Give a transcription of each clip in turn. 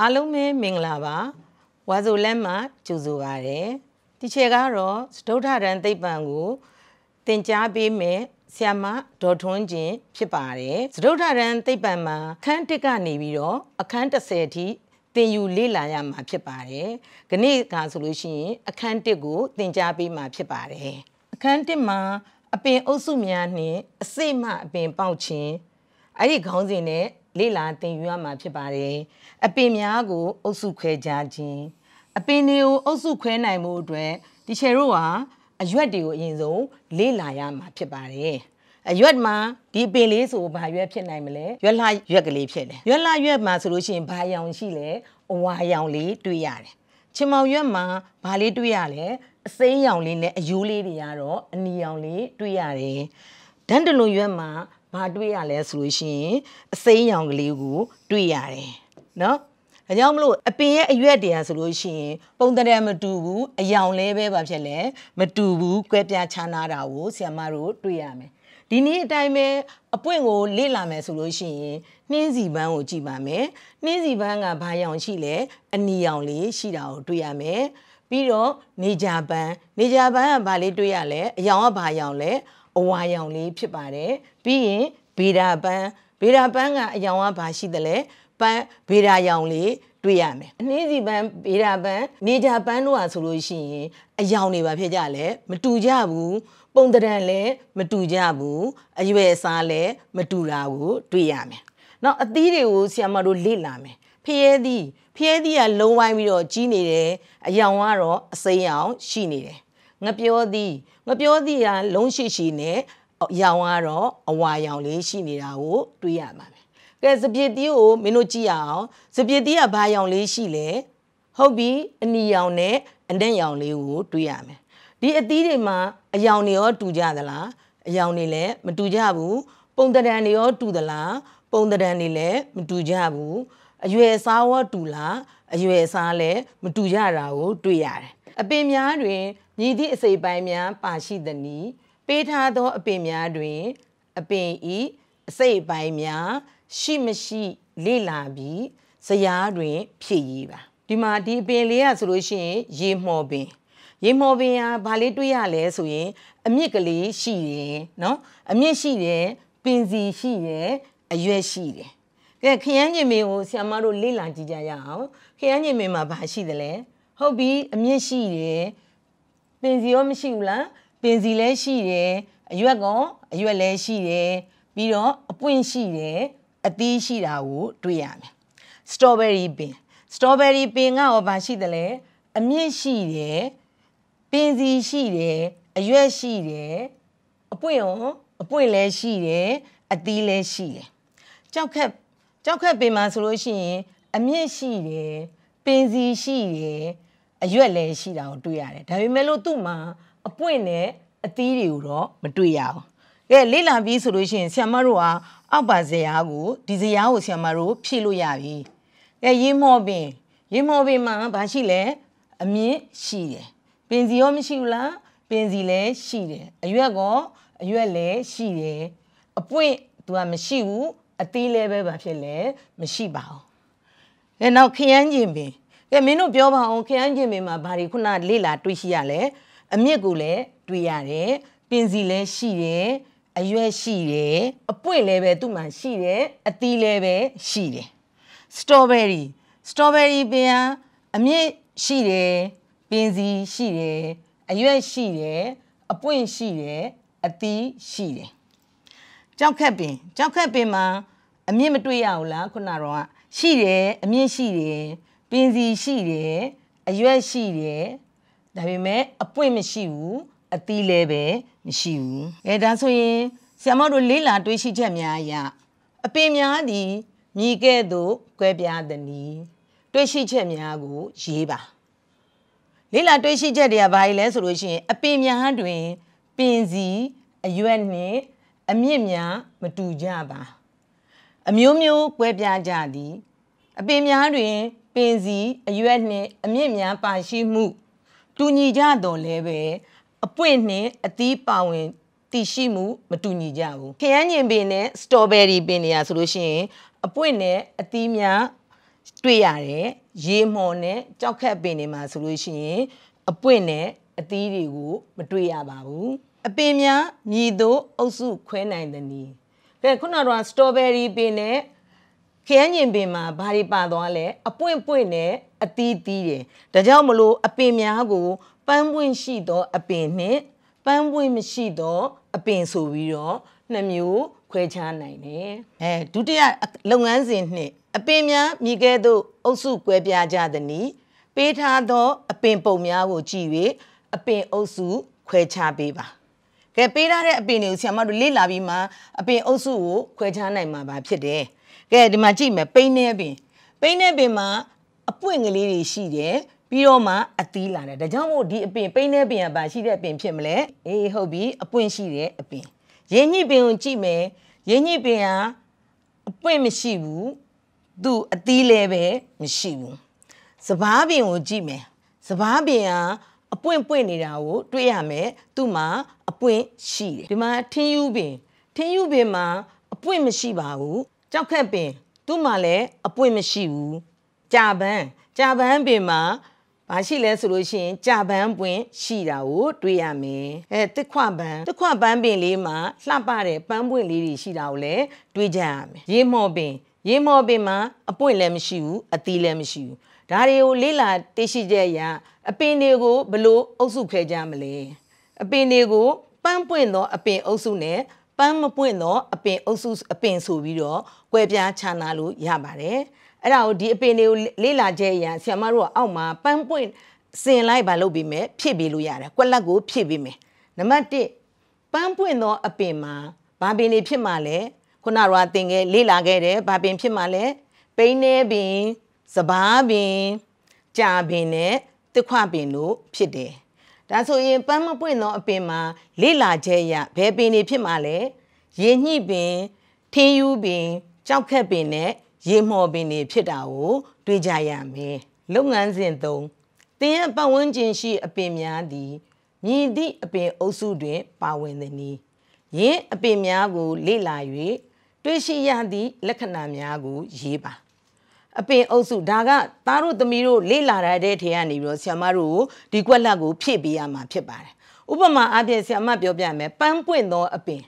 အားလုံးပဲမင်္ဂလာပါဝါဆိုလက်မှကြိုဆိုပါရယ်တီချေကတော့စဒုထရန်သိပ္ပံကိုသင်ကြားပေးမယ်ဆ iam ဒေါ်ထွန်းကျင်ဖြစ်ပါတယ်စဒုထရန်သိပ္ပံမှာအခန်း1ကနေပြီးတော့အခန်း30အထိသင်ယူလေ့လာရမှာဖြစ်ပါတယ်ခဏကဆိုလို့ရှိရင်အခန်း1ကိုသင်ကြားပေးမှာဖြစ်ပါတယ်အခန်း1မှာ အပင်အုပ်စုများနှင့် အစိမ့်မှအပင်ပေါက်ခြင်းအဲ့ဒီခေါင်းစဉ်နဲ့လေ့လာသင်ယူရမှာဖြစ်ပါတယ်။အပင်များကိုအုပ်စုခွဲခြားခြင်း အပင်တွေကိုအုပ်စုခွဲနိုင်မှုအတွက်တီချယ်တို့ဟာအရွက်တွေကိုအရင်ဆုံးလေ့လာရမှာ ဖြစ်ပါတယ်။အရွက်မှာဒီပင်လေးဆိုဘာရွက်ဖြစ်နိုင်မလဲရွက်လှရွက်ကလေးဖြစ်တယ်ရွက်လှရွက်မှာဆိုလို့ရှိရင်ဘာရောင်ရှိလဲအဝါရောင်လေးတွေ့ရတယ်ချင်မောင်ရွက်မှာဘာလေးတွေ့ရလဲအစိမ်းရောင်လေးနဲ့အယိုးလေးတွေကတော့အနီရောင်လေးတွေ့ရတယ်ဒန်တလွန်ရွက်မှာဘာတွေ့ရလဲဆိုလို့ရှိရင်အစိမ်းရောင်ကလေးကို တွေ့ရတယ်နော်ဒါကြောင့်မလို့အပင်ရဲ့အရွက်တရားဆိုလို့ရှိရင်ပုံတရမတူဘူးအယောင်လဲပဲပါဖြစ်လဲမတူဘူးကွဲပြားခြားနားတာကိုဆီယမတို့တွေ့ရမယ်ဒီနေ့အတိုင်းပဲအပွင့်ကို လေ့လာမယ်ဆိုလို့ရှိရင်နှင်းစီပန်းကိုကြည့်ပါမယ်နှင်းစီပန်းကဘာရောင်ရှိလဲအနီရောင်လေးရှိတာကိုတွေ့ရမယ်ပြီးတော့နေကြပန်းနေကြပန်းကဘာလေးတွေ့ရလဲအယောင်ကဘာရောင်လဲအဝါရောင်လေးဖြစ်ပါတယ်ပြီးရင်ဘေဒာပန်းဘေဒာပန်းကအရောင်ကဘာရှိသလဲပန်းဘေဒာရောင်လေးတွေ့ရမယ်အနှင်းစီပန်းဘေဒာပန်းနေဂျာပန်းတို့ဟာဆိုလို့ရှိရင်အယောင်တွေပါဖြစ်ကြလဲမတူကြဘူးပုံတရံလည်းမတူကြဘူးအရွယ်အစားလည်းမတူတာကိုတွေ့ရမယ်နောက်အသီးတွေကိုဆီယမတို့လေ့လာမယ်ဖျဲသီးဖျဲသီးကလုံးဝိုင်းပြီးတော့ကြီးနေတယ်အယောင်ကတော့အစိမ်းအောင်ရှိနေတယ်ငပြောသည်ငပြောသည်ကလုံးရှိရှိနဲ့ရောင်ကတော့အဝါရောင်လေးရှိနေတာကို တွေ့ရမှာပဲကဲစပစ်တီးကိုမင်းတို့ကြည့်အောင်စပစ်တီးကဘာရောင်လေးရှိလဲဟုတ်ပြီအနီရောင်နဲ့အနက်ရောင်လေးကို တွေ့ရမယ်ဒီအသီးတွေမှာအယောင်တွေရောတူကြသလားအယောင်တွေလည်းမတူကြဘူးပုံတံတန်တွေရောတူသလားပုံတံတန်တွေလည်းမတူကြဘူးအရွယ်စားရောတူလားအရွယ်စားလည်းမတူကြတာကိုတွေ့ရတယ်အပင်များတွင်မြည်သည့်အစိပ်ပိုင်းများပါရှိသနည်းပေးထားသောအပင်များတွင် အပင်ဤအစိပ်ပိုင်းများရှိမရှိလေ့လာပြီးဇရာတွင် ဖြည့်ရည်ပါဒီမှာဒီအပင်လေးရဆိုလို့ရှိရင် ရေမော်ပင် ရေမော်ပင်ဟာဘာလေးတွေ့ရလဲဆိုရင် အမြင့်ကလေးရှိတယ်နော်အမြင့်ရှိတယ်ပင်စီရှိတယ်အရွက်ရှိတယ်ကဲခရမ်းညင်ပင်ကိုဆရာမတို့လေ့လာကြည့်ကြရအောင်ခရမ်းညင်ပင်မှာဘာရှိသလဲဟုတ်ပြီအမြင့်ရှိတယ်ပင်စီရောမရှိဘူးလားပင်စီလည်းရှိတယ်အရွက်ကောအရွက်လည်းရှိတယ်ပြီးတော့အပွင့်ရှိတယ်အသီးရှိတာကိုတွေ့ရမယ်စတော်ဘယ်ရီပင်စတော်ဘယ်ရီပင်ကရောဘာရှိတယ်လဲအမြင့်ရှိတယ်ပင်စီရှိတယ်အရွက်ရှိတယ်အပွင့်ရောအပွင့်လည်းရှိတယ်အသီးလည်းရှိတယ်ကြောက်ခက်ကြောက်ခက်ပင်မှာဆိုလို့ရှိရင်အမြင့်ရှိတယ်ပင်စီရှိတယ်အရွက်လည်းရှိတာကိုတွေ့ရတယ်ဒါပေမဲ့လို့သူ့မှာအပွင့်နဲ့အသီးတွေကိုတော့မတွေ့ရဘူးကဲလေ့လာပြီးဆိုလို့ရှိရင်ဆ iam မတို့ဟာအောက်ပါဇရာကိုဒီဇရာကိုဆ iam မတို့ဖြည့်လို့ရပြီကဲရေမော်ပင်ရေမော်ပင်မှာဘာရှိလဲအမြင့်ရှိတယ်ပင်စီရောမရှိဘူးလားပင်စီလည်းရှိတယ်အရွက်ကောအရွက်လည်းရှိတယ်အပွင့်သူကမရှိဘူးအသေးလည်းပဲဘာဖြစ်လဲမရှိပါဘူးအဲနောက်ခရမ်းကျင်ပင်ကဲမင်းတို့ပြောပါအောင်ခရမ်းကျင်ပင်မှာဘာတွေခုနလေ့လာတွေ့ရှိရလဲအမြင့်ကိုလည်းတွေ့ရတယ်ပင်စီလည်းရှိတယ်အရွက်ရှိတယ်အပွင့်လည်းပဲသူ့မှာရှိတယ်အသီးလည်းပဲရှိတယ်စတော်ဘယ်ရီစတော်ဘယ်ရီပင်ဟာအမြင့်ရှိတယ်ပင်စီရှိတယ်အရွက်ရှိတယ်အပွင့်ရှိတယ်အသီးရှိတယ်ကြောက်ခက်ပင်ကြောက်ခက်ပင်မှာအမြင့်မတွေ့ရဘူးလားခုနတော့ကရှိတယ်အမြင့်ရှိတယ်ပင်စီရှိတယ်အရွက်ရှိတယ်ဒါပေမဲ့အပွင့်မရှိဘူးအသီးလည်းပဲမရှိဘူးအဲဒါဆိုရင်ဆရာမတို့လေးလာ တွေးရှိချက်များအရအပင်များသည်မြည်ကဲ့သို့ကွဲပြားသည်။တွေးရှိချက်များကိုရေးပါ။လေးလာတွေးရှိချက်တွေကဘာလဲဆိုလို့ရှိရင်အပင်များတွင်ပင်စီအရွက်နှင့်အမြင့်များမတူကြပါ။အမျိုးမျိုး ကွဲပြားကြသည်။အပင်များတွင်ပင်စီအရွက်နှင့်အမြင့်များပါရှိမှု တူညီကြတော်လဲပဲအပွင့်နှင့်အသီးပါဝင်တည်ရှိမှု မတူညီကြဘူးခရမ်းညင်ပင်နဲ့စတော်ဘယ်ရီပင်တွေကဆိုလို့ရှိရင် အပွင့်နဲ့အသီးများတွေ့ရတယ်ရေမှော်နဲ့ကြောက်ခက်ပင်တွေမှာဆိုလို့ရှိရင်အပွင့်နဲ့အသီးတွေကို မတွေ့ရပါဘူးအပင်များမြည်သို့အုပ်စုခွဲနိုင်သည်။ကဲခုနကတော့စတော်ဘယ်ရီပင်နဲ့ခရမ်းညင်ပင်မှာဘာတွေပါသွားလဲအပွင့်ပွင့်နဲ့အသီးသီးတယ်ဒါကြောင့်မလို့အပင်များကိုပန်းပွင့်ရှိသော အပင်နှင့်ပန်းပွင့်မရှိသော အပင်ဆိုပြီးတော့နှစ်မျိုးခွဲခြားနိုင်တယ်အဲဒုတိယလုပ်ငန်းစဉ်နှင့်အပင်များမိကဲ့သို့အုပ်စုကွဲပြားကြသည်နီပေးထားသော အပင်ပုံများကိုကြည့်၍အပင်အုပ်စုခွဲခြားပေးပါကဲပေးထားတဲ့အပင်တွေကိုဆရာမတို့လေ့လာပြီးမှအပင်အုပ်စုကိုခွဲခြားနိုင်မှာပါဖြစ်တယ်ကဲဒီမှာကြည့်မယ်ပိန်းနေပင်ပိန်းနေပင်မှာအပွင့်ကလေးတွေရှိတယ်ပြီးတော့မှအသီးလာတယ်ဒါကြောင့်မို့ဒီအပင်ပိန်းနေပင်ကဘာရှိတဲ့အပင်ဖြစ်မလဲအေးဟုတ်ပြီအပွင့်ရှိတဲ့အပင်ရင်းညှိပင်ကိုကြည့်မယ်ရင်းညှိပင်ကအပွင့်မရှိဘူးသူ့အသီးလည်းပဲမရှိဘူးစဘာပင်ကိုကြည့်မယ်စဘာပင်ကအပွင့်ပွင့်နေတာကိုတွေ့ရမယ်သူ့မှာအပွင့်ရှိတယ်ဒီမှာထင်းယူပင်ထင်းယူပင်မှာအပွင့်မရှိပါဘူးကြောက်ခက်ပင် သူ့မှာလည်းအပွင့်မရှိဘူးကြာပန်းကြာပန်းပင်မှာဘာရှိလဲဆိုလို့ရှိရင်ကြာပန်းပွင့်ရှိတာကိုတွေ့ရမယ်အဲတစ်ခွပန်းတစ်ခွပန်းပင်လေးမှာလှပတဲ့ပန်းပွင့်လေးတွေရှိတာကိုလည်းတွေ့ကြရမယ်ရေမော်ပင် ရေမော်ပင်မှာအပွင့်လည်းမရှိဘူးအသီးလည်းမရှိဘူးဒါတွေကို လေ့လာသိရှိချက်အရအပင်တွေကိုဘလို့အုပ်စုခွဲကြမလဲအပင်တွေကိုပန်းပွင့်သောအပင်အုပ်စုနဲ့ပန်းမပွင့်တော့အပင်အုပ်စုအပင်ဆိုပြီးတော့ကွဲပြားခြားနာလို့ရပါတယ်အဲ့ဒါကိုဒီအပင်တွေကိုလေ့လာချက်အရဆီယမတို့ကအောက်မှာပန်းပွင့်စင်လိုက်ပါလုပ်ပြီးမယ်ဖြည့်ပေးလို့ရတယ်ကွက်လက်ကိုဖြည့်ပေးမယ်နံပါတ်1ပန်းပွင့်သောအပင်မှာဘာပင်တွေဖြစ်မှာလဲခုနကတင်ခဲ့လေ့လာခဲ့တယ်ဘာပင်ဖြစ်မှာလဲပိန်းနေပင်စဘာပင်ကြာပင်နဲ့တစ်ခွပင်တို့ဖြစ်တယ်ဒါဆိုရင်ပန်းမပွင့်သောအပင်မှာလိလာချက်ရဘယ်ပင်တွေဖြစ်မှာလဲရေညှိပင်ထင်းယူပင်ကြောက်ခက်ပင်နဲ့ရေမှော်ပင်တွေဖြစ်တာကိုတွေ့ကြရမယ်လုပ်ငန်းစဉ်3တင်းရဲ့ပတ်ဝန်းကျင်ရှိအပင်များသည်မြည်သည့်အပင်အုပ်စုတွင် ပါဝင်သည်နီယင်းအပင်များကိုလေ့လာ၍တွေ့ရှိရသည့်လက္ခဏာများကိုရေးပါအပင်အုပ်စုဒါကသားတို့သမီးတို့လေ့လာရတဲ့ထဲကနေပြီးတော့ဆီယမတို့ကိုဒီကွက်လက်ကိုဖြည့်ပေးရမှာဖြစ်ပါတယ်။ဥပမာအပြင်ဆီယမပြောပြမယ်ပန်းပွင့်သောအပင်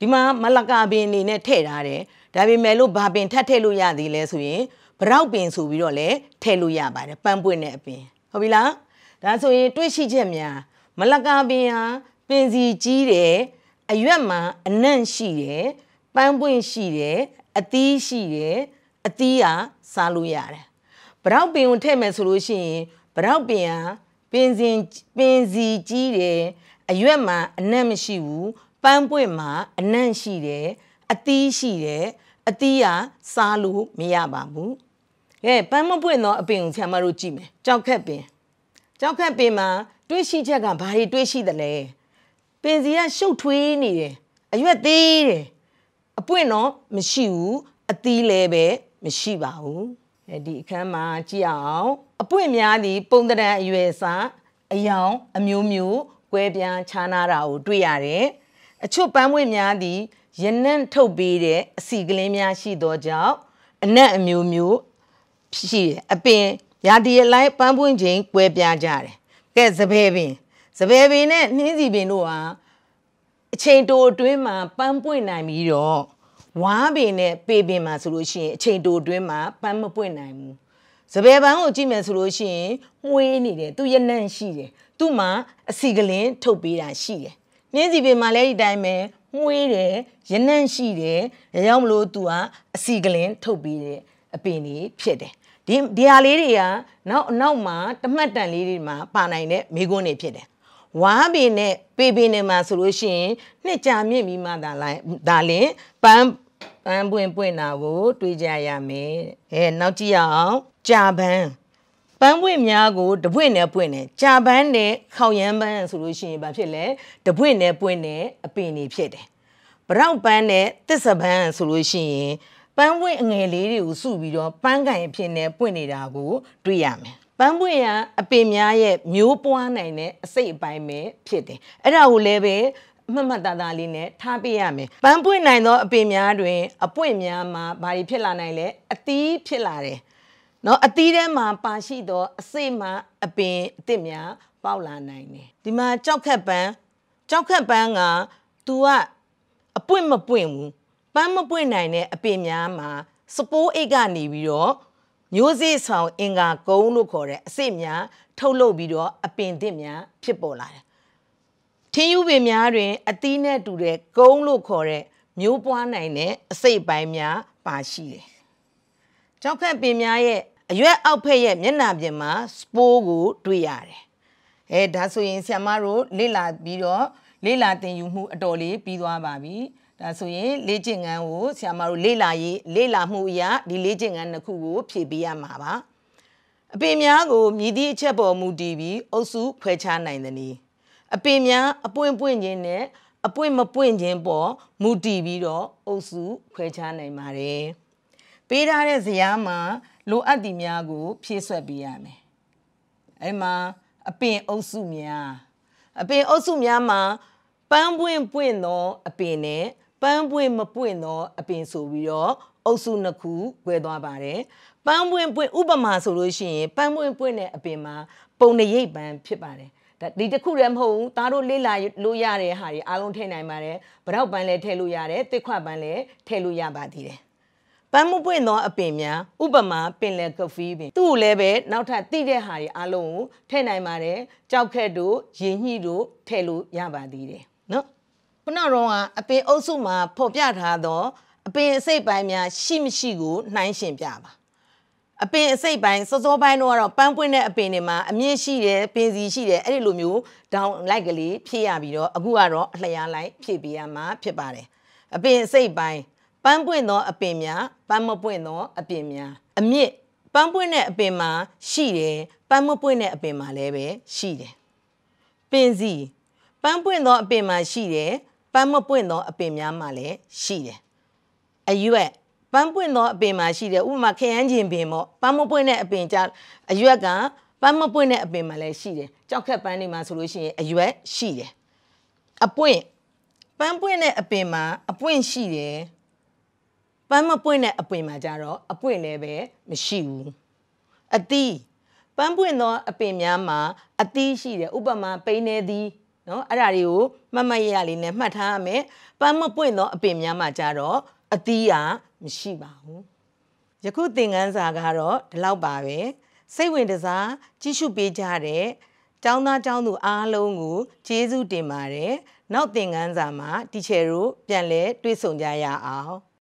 ဒီမှာမလကာပင်အနေနဲ့ထည့်ထားတယ်။ဒါပေမဲ့လို့ဘာပင်ထပ်ထည့်လို့ရသေးလဲဆိုရင်ဗရောက်ပင်ဆိုပြီးတော့လည်းထည့်လို့ရပါတယ်ပန်းပွင့်တဲ့အပင်ဟုတ်ပြီလား။ဒါဆိုရင်တွေးရှိချက်များမလကာပင်ဟာပင်စီကြီးတယ်အရွက်မှာအနံ့ရှိတယ်ပန်းပွင့်ရှိတယ်အသီးရှိတယ်အသီးကစားလို့ရတယ်ဗရောက်ပင်ကိုထည့်မယ်ဆိုလို့ရှိရင်ဗရောက်ပင်ကပင်စင်ပင်စီကြီးတယ်အရွက်မှာအနံ့မရှိဘူးပန်းပွင့်မှာအနံ့ရှိတယ်အသီးရှိတယ်အသီးကစားလို့မရပါဘူးကဲပန်းမပွင့်သောအပင်ကိုဆရာမတို့ကြည့်မယ်ကြောက်ခက်ပင်ကြောက်ခက်ပင်မှာတွေးရှိချက်ကဘာတွေတွေးရှိသလဲပင်စီကရှုပ်ထွေးနေတယ်အရွက်သေးတယ်အပွင့်တော့မရှိဘူးအသီးလည်းပဲမရှိပါဘူးအဲဒီအခန်းမှာကြည့်အောင်အပွင့်များသည့်ပုံသဏ္ဍာန်အရွယ်အစားအယောင်အမျိုးမျိုးကွဲပြားခြားနားတာကိုတွေ့ရတယ်အချို့ပန်းမွေများသည့်ရနံ့ထုတ်ပေးတဲ့အစီကလင်းများရှိသောကြောင့်အနံ့အမျိုးမျိုးရှိအပင်ရာဒီလိုက်ပန်းပွင့်ခြင်း ကွဲပြားကြတယ်ကဲစပယ်ပင် စပယ်ပင်နဲ့နှင်းစီပင်တို့ဟာအချိန်တိုအတွင်းမှာပန်းပွင့်နိုင်ပြီးတော့ဝါးပင်နဲ့ပေပင်မှာဆိုလို့ရှိရင်အချိန်တိုအတွင်းမှာပန်းမပွင့်နိုင်ဘူးစပယ်ပန်းကိုကြည့်မယ်ဆိုလို့ရှိရင်မွှေးနေတယ်သူရနံ့ရှိတယ်သူ့မှာအစီကလင်ထုတ်ပေးတာရှိတယ်နှင်းစီပင်မှာလည်းဒီတိုင်းပဲမွှေးတယ်ရနံ့ရှိတယ်ဒါကြောင့်မလို့သူကအစီကလင်ထုတ်ပေးတဲ့အပင်တွေဖြစ်တယ်ဒီဒီဟာလေးတွေကနောက်နောက်မှာတမတ်တန်လေးတွေမှာပါနိုင်တဲ့မိကွန်းတွေဖြစ်တယ်ဝါးပင်နဲ့ပေပင်တွေမှာဆိုလို့ရှိရင်နှစ်ကြာမြင့်ပြီးမှသာလိုက်ဒါလင်ပန်းပန်းပွင့်ပွင့်တာကိုတွေးကြရမယ်။အဲနောက်ကြည့်အောင်ကြာပန်းပန်းပွင့်များကိုတပွင့်နဲ့ပွင့်တယ်ကြာပန်းနဲ့ခေါင်ရမ်းပန်းဆိုလို့ရှိရင်ဘာဖြစ်လဲတပွင့်နဲ့ပွင့်တယ်အပင်တွေဖြစ်တယ်ဗရောက်ပန်းနဲ့သစ္စာပန်းဆိုလို့ရှိရင်ပန်းပွင့်အငယ်လေးတွေကိုစုပြီးတော့ပန်းကန်အဖြစ်နဲ့ပွင့်နေတာကိုတွေ့ရမယ်ပန်းပွင့်ရအပင်များရဲ့မျိုးပွားနိုင်တဲ့အစိတ်အပိုင်းပဲဖြစ်တယ်အဲ့ဒါကိုလည်းပဲမှတ်မှတ်သားသားလေးနဲ့ထားပေးရမယ်ပန်းပွင့်နိုင်သောအပင်များတွင် အပွင့်များမှာဘာတွေဖြစ်လာနိုင်လဲအသီးဖြစ်လာတယ်နော်အသီးထဲမှာပါရှိသော အစိမ့်မှအပင်အသစ်များပေါက်လာနိုင်တယ်ဒီမှာကြောက်ခက်ပန်းကြောက်ခက်ပန်းက तू ကအပွင့်မပွင့်ဘူးပန်းမပွင့်နိုင်တဲ့အပင်များမှာစပိုးအိတ်ကနေပြီးတော့မျိုးစေ့ဆောင်အင်္ဂါကုန်းလို့ခေါ်တဲ့အစိမ့်များထုတ်လုပ်ပြီးတော့အပင်သစ်များဖြစ်ပေါ်လာတယ်ထင်းယူပင်များတွင် အသီးနဲ့တူတဲ့ကုန်းလို့ခေါ်တဲ့မျိုးပွားနိုင်တဲ့အစိတ်ပိုင်းများပါရှိတယ်။ကြောက်ခန့်ပင်များရဲ့အရွက်အောက်ဖက်ရဲ့မျက်နှာပြင်မှာ စပိုးကို တွေ့ရတယ်။အဲဒါဆိုရင်ဆ iam မတို့လေ့လာပြီးတော့လေ့လာသင်ယူမှုအတော်လေးပြီးသွားပါပြီ။ဒါဆိုရင်လေ့ကျင့်ခန်းကိုဆ iam မတို့လေ့လာရေးလေ့လာမှုအရာဒီလေ့ကျင့်ခန်းတစ်ခုကို ဖြည့်ပေးရမှာပါ။အပင်များကိုမြည်သည့်အချက်ပေါ်မူတည်ပြီးအုပ်စုဖွဲ့ခြားနိုင်သည်။အပင်များအပွင့်ပွင့်ခြင်းနဲ့အပွင့်မပွင့်ခြင်းပေါ်မူတည်ပြီးတော့အုပ်စုခွဲခြားနိုင်ပါတယ်။ပေးထားတဲ့ဇယားမှာလိုအပ်သည်များကိုဖြည့်ဆွက်ပေးရမယ်။အဲဒီမှာအပင်အုပ်စုများအပင်အုပ်စုများမှာပန်းပွင့်ပွင့်သောအပင်နဲ့ပန်းပွင့်မပွင့်သောအပင်ဆိုပြီးတော့အုပ်စုနှစ်ခု꿰သွားပါတယ်။ပန်းပွင့်ပွင့်ဥပမာဆိုလို့ရှိရင်ပန်းပွင့်ပွင့်တဲ့အပင်မှာပုံရိပ်ပန်းဖြစ်ပါတယ်ဒီတစ်ခုလည်းမဟုတ်ဘူးသားတို့လေ့လာလို့ရတဲ့ဟာတွေအားလုံးထည့်နိုင်ပါတယ်ဗရောက်ပန်းလည်းထည့်လို့ရတယ်တစ်ခွပန်းလည်းထည့်လို့ရပါသေးတယ်ပန်းမပွင့်သောအပင်များဥပမာပင်လယ်ကဖီးပင်သူ့ကိုလည်းပဲနောက်ထပ်တိတဲ့ဟာတွေအားလုံးကိုထည့်နိုင်ပါတယ်ကြောက်ခက်တို့ရေညှိတို့ထည့်လို့ရပါသေးတယ်နော်ခုနတော့ကအပင်အုပ်စုမှာဖော်ပြထားသောအပင်အစိတ်ပိုင်းများရှိမရှိကိုနှိုင်းရှင်ပြပါအပင်အစိတ်ပိုင်းစောစောပိုင်းတော့ကတော့ပန်းပွင့်တဲ့အပင်တွေမှာအမြင့်ရှိတယ်ပင်စီရှိတယ်အဲ့ဒီလိုမျိုးဒေါင်လိုက်ကလေးဖြည့်ရပြီးတော့အခုကတော့အလျားလိုက်ဖြည့်ပေးရမှာဖြစ်ပါတယ်အပင်အစိတ်ပိုင်းပန်းပွင့်သော အပင်များပန်းမပွင့်သောအပင်များအမြင့်ပန်းပွင့်တဲ့အပင်မှာရှိတယ်ပန်းမပွင့်တဲ့အပင်မှာလည်းပဲရှိတယ်ပင်စီပန်းပွင့်သောအပင်မှာရှိတယ်ပန်းမပွင့်သော အပင်များမှာလည်းရှိတယ်အရွက်ပန်းပွင့်သောအပင်မှာရှိတဲ့ဥပမာခရမ်းကျင်ပင်ပေါ့ပန်းမပွင့်တဲ့အပင်ကြအရွက်ကပန်းမပွင့်တဲ့အပင်မှာလည်းရှိတယ်ကြောက်ခက်ပန်းတွေမှာဆိုလို့ရှိရင်အရွက်ရှိတယ်အပွင့်ပန်းပွင့်တဲ့အပင်မှာအပွင့်ရှိတယ်ပန်းမပွင့်တဲ့အပင်မှာကြတော့အပွင့်လည်းပဲမရှိဘူးအသီးပန်းပွင့်သောအပင်များမှာအသီးရှိတယ်ဥပမာပိန်းနေသည်နော်အဲ့ဒါတွေကိုမှတ်မှတ်ရရလေးနဲ့မှတ်ထားရမယ်ပန်းမပွင့်သောအပင်များမှာကြတော့အသီးဟာမရှိပါဘူးယခုသင်ခန်းစာကတော့ဒီလောက်ပါပဲစိတ်ဝင်တစားကြီးစုပေးကြတဲ့ကျောင်းသားကျောင်းသူအားလုံးကိုကျေးဇူးတင်ပါတယ်နောက်သင်ခန်းစာမှာတီချယ်တို့ပြန်လဲတွေ့ဆုံကြရအောင်